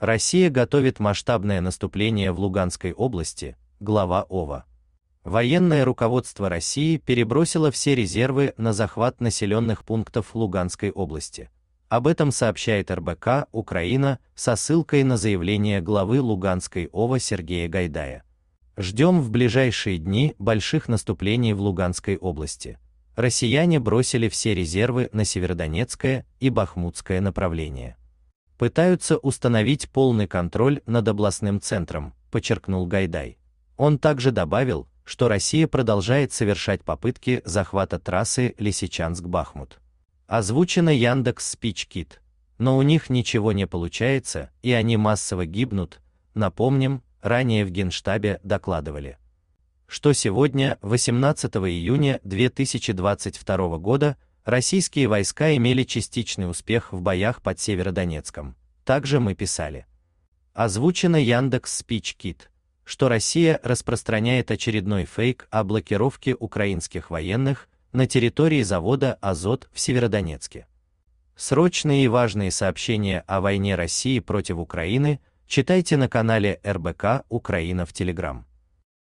Россия готовит масштабное наступление в Луганской области, глава ОВА. Военное руководство России перебросило все резервы на захват населенных пунктов Луганской области. Об этом сообщает РБК «Украина» со ссылкой на заявление главы Луганской ОВА Сергея Гайдая. Ждем в ближайшие дни больших наступлений в Луганской области. Россияне бросили все резервы на Северодонецкое и Бахмутское направления пытаются установить полный контроль над областным центром, подчеркнул Гайдай. Он также добавил, что Россия продолжает совершать попытки захвата трассы Лисичанск-Бахмут. Озвучено Яндекс Спичкит, но у них ничего не получается, и они массово гибнут. Напомним, ранее в Генштабе докладывали, что сегодня, 18 июня 2022 года, российские войска имели частичный успех в боях под Северодонецком. Также мы писали. Озвучено Яндекс Спич Кит, что Россия распространяет очередной фейк о блокировке украинских военных на территории завода Азот в Северодонецке. Срочные и важные сообщения о войне России против Украины читайте на канале РБК Украина в Телеграм.